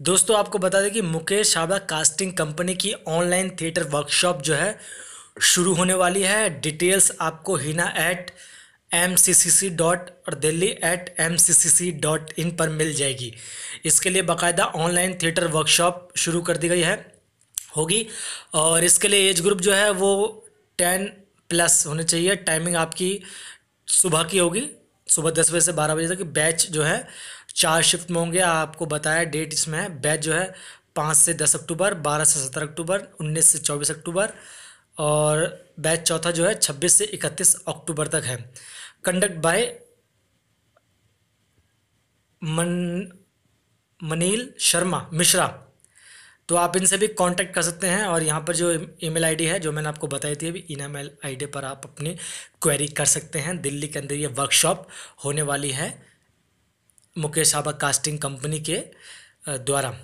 दोस्तों आपको बता दें कि मुकेश हाबा कास्टिंग कंपनी की ऑनलाइन थिएटर वर्कशॉप जो है शुरू होने वाली है डिटेल्स आपको हिना at M C C C dot और Delhi at M C C C dot in पर मिल जाएगी इसके लिए बाकायदा ऑनलाइन थिएटर वर्कशॉप शुरू कर दी गई है होगी और इसके लिए एज ग्रुप जो है वो टेन प्लस होने चाहिए टाइमिंग आपकी सुबह की होगी सुबह दस बजे से बारह बजे तक बैच जो है चार शिफ्ट में होंगे आपको बताया डेट इसमें है बैच जो है पाँच से दस अक्टूबर बारह से सत्रह अक्टूबर उन्नीस से चौबीस अक्टूबर और बैच चौथा जो है छब्बीस से इकतीस अक्टूबर तक है कंडक्ट बाय मन मनील शर्मा मिश्रा तो आप इनसे भी कांटेक्ट कर सकते हैं और यहाँ पर जो ईमेल आईडी है जो मैंने आपको बताई थी अभी इन मेल आई पर आप अपनी क्वेरी कर सकते हैं दिल्ली के अंदर ये वर्कशॉप होने वाली है मुकेश साबा कास्टिंग कंपनी के द्वारा